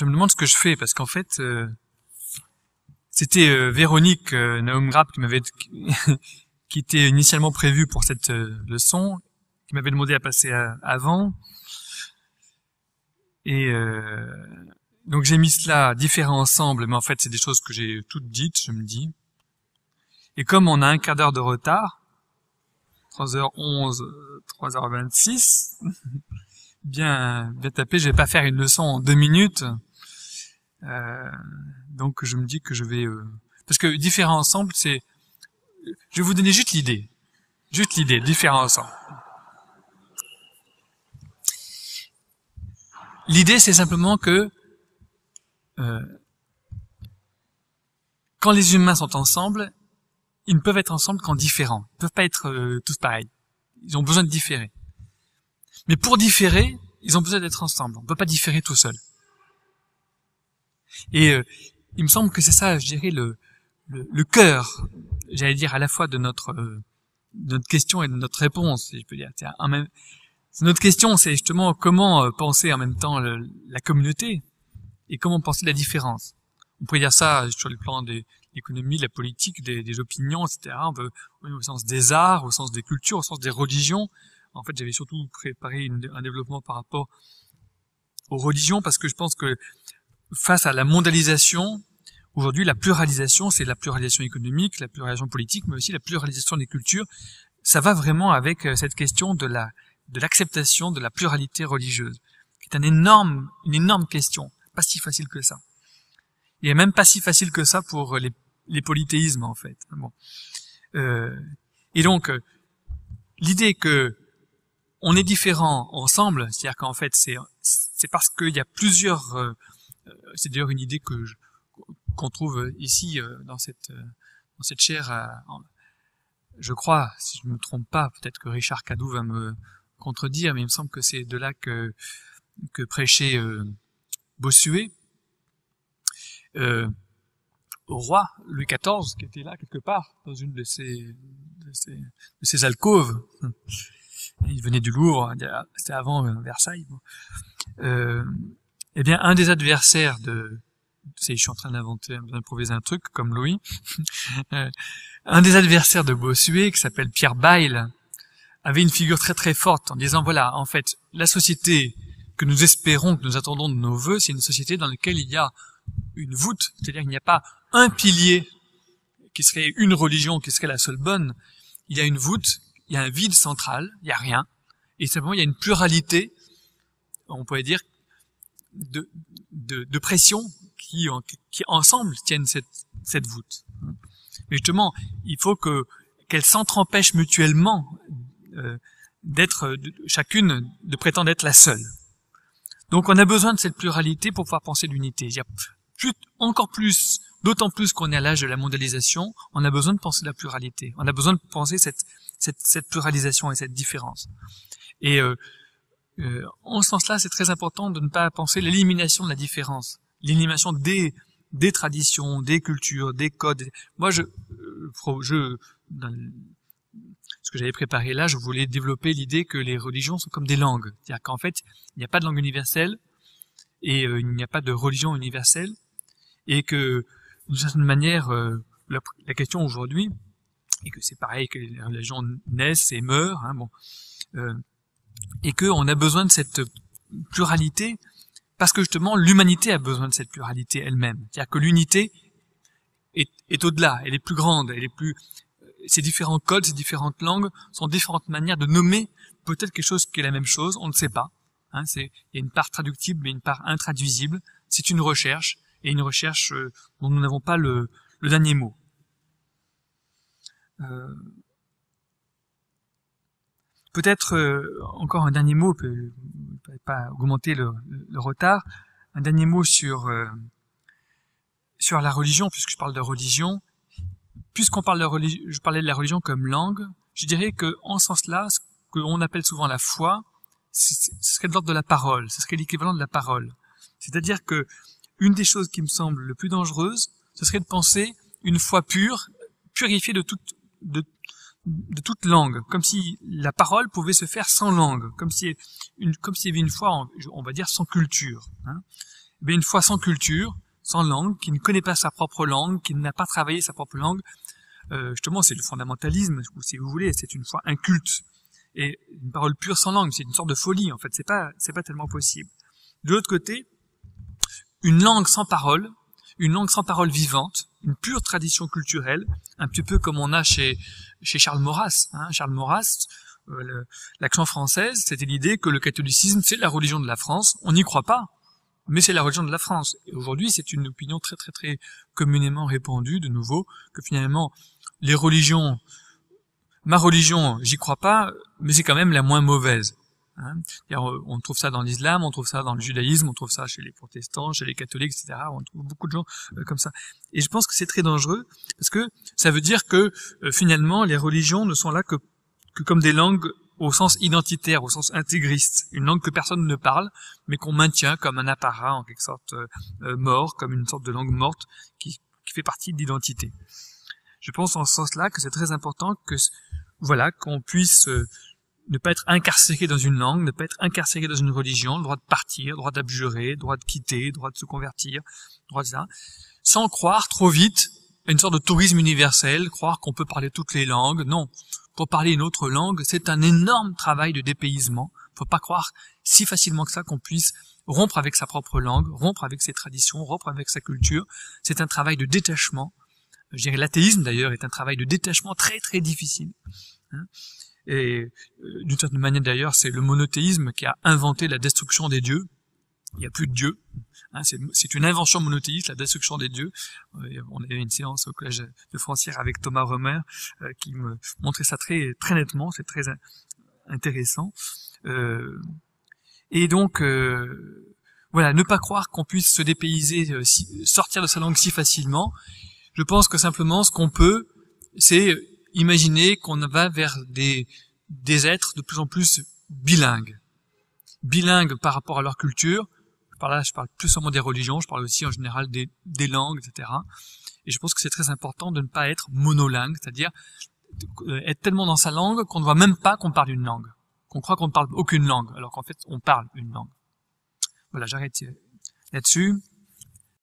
je me demande ce que je fais parce qu'en fait, euh, c'était euh, Véronique euh, qui m'avait qui était initialement prévue pour cette euh, leçon, qui m'avait demandé à passer avant. Et donc j'ai mis cela différents ensemble, mais en fait c'est des choses que j'ai toutes dites, je me dis. Et comme on a un quart d'heure de retard, 3h11, 3h26, bien, bien tapé, je vais pas faire une leçon en deux minutes. Euh, donc je me dis que je vais... Euh, parce que différents ensemble, c'est... Je vais vous donner juste l'idée. Juste l'idée, différents ensemble. L'idée, c'est simplement que euh, quand les humains sont ensemble, ils ne peuvent être ensemble qu'en différents. Ils ne peuvent pas être tous pareils. Ils ont besoin de différer. Mais pour différer, ils ont besoin d'être ensemble. On ne peut pas différer tout seul. Et euh, il me semble que c'est ça, je dirais, le, le, cœur, j'allais dire, à la fois de notre, euh, notre question et de notre réponse, si je peux dire. C'est même... notre question, c'est justement comment euh, penser en même temps la communauté et comment penser la différence. On pourrait dire ça sur le plan de l'économie, de la politique, des, des, opinions, etc. On au sens des arts, au sens des cultures, au sens des religions. En fait, j'avais surtout préparé une, un développement par rapport aux religions parce que je pense que face à la mondialisation, aujourd'hui, la pluralisation, c'est la pluralisation économique, la pluralisation politique, mais aussi la pluralisation des cultures. Ça va vraiment avec euh, cette question de la de l'acceptation de la pluralité religieuse, qui est un énorme, une énorme question, pas si facile que ça. Et même pas si facile que ça pour euh, les, les polythéismes en fait. Bon. Euh, et donc euh, l'idée que on est différents ensemble, c'est-à-dire qu'en fait c'est c'est parce qu'il y a plusieurs euh, c'est d'ailleurs une idée que qu'on trouve ici euh, dans cette euh, dans cette chaire. je crois, si je ne me trompe pas, peut-être que Richard Cadou va me contredire, mais il me semble que c'est de là que que prêchait Bossuet au roi Louis XIV, qui était là quelque part dans une de ses de ses, de ses alcôves. Il venait du Louvre, hein, c'était avant Versailles eh bien, un des adversaires de, je suis en train d'inventer, d'improviser un truc, comme Louis, euh, un des adversaires de Bossuet, qui s'appelle Pierre Bayle, avait une figure très très forte en disant, voilà, en fait, la société que nous espérons, que nous attendons de nos voeux, c'est une société dans laquelle il y a une voûte, c'est-à-dire qu'il n'y a pas un pilier qui serait une religion, qui serait la seule bonne. Il y a une voûte, il y a un vide central, il n'y a rien, et simplement il y a une pluralité, on pourrait dire, de, de, pression qui, qui, ensemble tiennent cette, voûte. Mais justement, il faut que qu'elles s'entrempêchent mutuellement euh, d'être chacune de prétendre être la seule. Donc on a besoin de cette pluralité pour pouvoir penser l'unité. Plus, encore plus, d'autant plus qu'on est à l'âge de la mondialisation, on a besoin de penser la pluralité. On a besoin de penser cette, cette, pluralisation et cette différence. Et euh, en euh, ce sens-là, c'est très important de ne pas penser l'élimination de la différence, l'élimination des des traditions, des cultures, des codes. Moi, je, euh, je dans ce que j'avais préparé là, je voulais développer l'idée que les religions sont comme des langues, c'est-à-dire qu'en fait, il n'y a pas de langue universelle et euh, il n'y a pas de religion universelle, et que d'une certaine manière, la, question aujourd'hui, et que c'est pareil que les religions naissent et meurent. Hein, bon, et qu'on a besoin de cette pluralité parce que justement l'humanité a besoin de cette pluralité elle-même. C'est-à-dire que l'unité est, est au-delà, elle est plus grande, elle est plus... Ces différents codes, ces différentes langues sont différentes manières de nommer peut-être quelque chose qui est la même chose, on ne sait pas. Hein, c'est, il y a une part traductible mais une part intraduisible. C'est une recherche, et une recherche euh, dont nous n'avons pas le, dernier mot. Euh, Peut-être euh, encore un dernier mot, peut, pas augmenter le, le, retard, un dernier mot sur euh, sur la religion, puisque je parle de religion. Puisqu'on parle de religion, je parlais de la religion comme langue, je dirais que en ce sens-là, ce qu'on appelle souvent la foi, ce serait de l'ordre de la parole, ce serait l'équivalent de la parole. C'est-à-dire que une des choses qui me semble le plus dangereuse, ce serait de penser une foi pure, purifiée de toute de de toute langue, comme si la parole pouvait se faire sans langue, comme si une, comme s'il y avait une fois, on va dire, sans culture. Mais hein. eh une fois sans culture, sans langue, qui ne connaît pas sa propre langue, qui n'a pas travaillé sa propre langue, euh, justement, c'est le fondamentalisme, si vous voulez, c'est une foi inculte. Et une parole pure sans langue, c'est une sorte de folie, en fait, c'est pas, c'est pas tellement possible. De l'autre côté, une langue sans parole, une langue sans parole vivante, une pure tradition culturelle, un petit peu comme on a chez, chez Charles Maurras. Hein. Charles Maurras, euh, l'action française, c'était l'idée que le catholicisme, c'est la religion de la France. On n'y croit pas, mais c'est la religion de la France. Et aujourd'hui, c'est une opinion très très très communément répandue, de nouveau, que finalement, les religions, ma religion, j'y crois pas, mais c'est quand même la moins mauvaise. Hein. Euh, on trouve ça dans l'islam, on trouve ça dans le judaïsme, on trouve ça chez les protestants, chez les catholiques, etc. On trouve beaucoup de gens euh, comme ça. Et je pense que c'est très dangereux parce que ça veut dire que euh, finalement les religions ne sont là que, comme des langues au sens identitaire, au sens intégriste, une langue que personne ne parle, mais qu'on maintient comme un apparat en quelque sorte mort, comme une sorte de langue morte qui, qui fait partie de l'identité. Je pense en ce sens-là que c'est très important que voilà qu'on puisse ne pas être incarcéré dans une langue, ne pas être incarcéré dans une religion, le droit de partir, le droit d'abjurer, droit de quitter, droit de se convertir, le droit de ça, sans croire trop vite à une sorte de tourisme universel, croire qu'on peut parler toutes les langues. Non, pour parler une autre langue, c'est un énorme travail de dépaysement. Faut pas croire si facilement que ça qu'on puisse rompre avec sa propre langue, rompre avec ses traditions, rompre avec sa culture. C'est un travail de détachement. Je dirais l'athéisme d'ailleurs est un travail de détachement très très difficile. Hein. Et euh, d'une certaine manière d'ailleurs, c'est le monothéisme qui a inventé la destruction des dieux. Il n'y a plus de dieux. Hein, c'est une invention monothéiste, la destruction des dieux. Euh, on on eu une séance au collège de Francière avec Thomas Romer euh, qui me montrait ça très, très nettement. C'est très intéressant. et donc, voilà, ne pas croire qu'on puisse se dépayser, sortir de sa langue si facilement. Je pense que simplement, ce qu'on peut, c'est imaginez qu'on va vers des, des êtres de plus en plus bilingues. Bilingues par rapport à leur culture. Par là, je parle plus seulement des religions, je parle aussi en général des, des langues, etc. Et je pense que c'est très important de ne pas être monolingue, c'est-à-dire euh, être tellement dans sa langue qu'on ne voit même pas qu'on parle une langue. Qu'on croit qu'on ne parle aucune langue, alors qu'en fait, on parle une langue. Voilà, j'arrête euh, là-dessus.